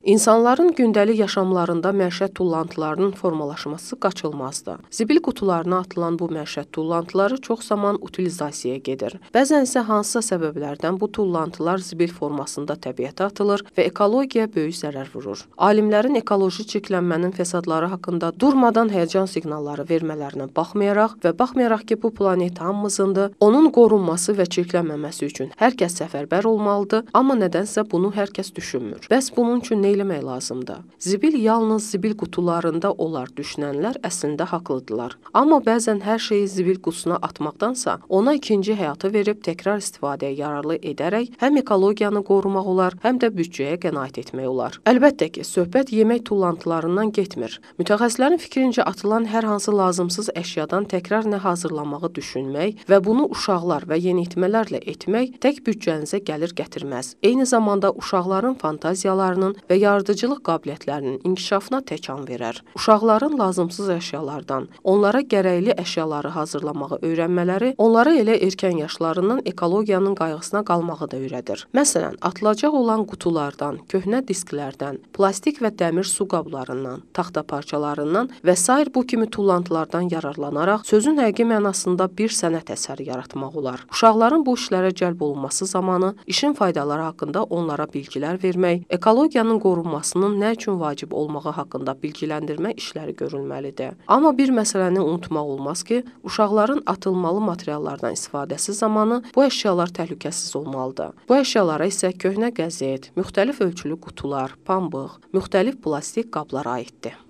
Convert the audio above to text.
İnsanların gündəlik yaşamlarında məişət tullantılarının formalaşması qaçılmazdır. Zibil qutularına atılan bu məişət tullantıları çox zaman utilizasiyaya gedir. Bəzən isə hansısa səbəblərdən bu tullantılar zibil formasında təbiətə atılır və ekologiyaya böyük zərər vurur. Alimlərin ekoloji çirklənmənin fəsadları haqqında durmadan həyəcan siqnalları vermələrinə baxmayaraq və baxmayaraq ki, bu planet hamımızındır, onun qorunması və çirklənməməsi üçün hər kəs səfərbər olmalıdır, amma nədənsə bunu hər kəs düşünmür. Bəs bunun üçün nə neyləmək lazımdır? Zibil yalnız zibil qutularında olar düşünənlər əslində haqlıdılar. Amma bəzən hər şeyi zibil qutusuna atmaqdansa, ona ikinci həyatı verib təkrar istifadəyə yararlı edərək həm ekologiyanı qorumaq olar, həm də büdcəyə qənaət etmək olar. Əlbəttə ki, söhbət yemək tullantılarından getmir. Mütəxəssislərin fikrincə atılan hər hansı lazımsız əşyadan təkrar nə hazırlamağı düşünmək və bunu uşaqlar və yeniyetmələrlə etmək tək büdcənizə gəlir gətirməz. Eyni zamanda uşaqların fantaziyalarının və yaradıcılıq qabiliyyətlərinin inkişafına təkan verər. Uşaqların lazımsız əşyalardan, onlara gərəkli əşyaları hazırlamağı öyrənmələri onlara elə erkən yaşlarından ekologiyanın qayğısına qalmağı da öyrədir. Məsələn, atılacaq olan qutulardan, köhnə disklərdən, plastik və dəmir su qablarından, taxta parçalarından və s. bu kimi tullantılardan yararlanaraq sözün həqiqi mənasında bir sənət əsəri yaratmaq olar. Uşaqların bu işlərə cəlb olunması zamanı işin faydaları haqqında onlara bilgilər vermək, ekologiyanın qorunması qorunmasının nə üçün vacib olmağı haqqında bilgiləndirmə işləri görülməlidir. Amma bir məsələni unutmaq olmaz ki, uşaqların atılmalı materiallardan istifadəsi zamanı bu əşyalar təhlükəsiz olmalıdır. Bu əşyalara isə köhnə qəzet, müxtəlif ölçülü qutular, pambıq, müxtəlif plastik qablar aiddir.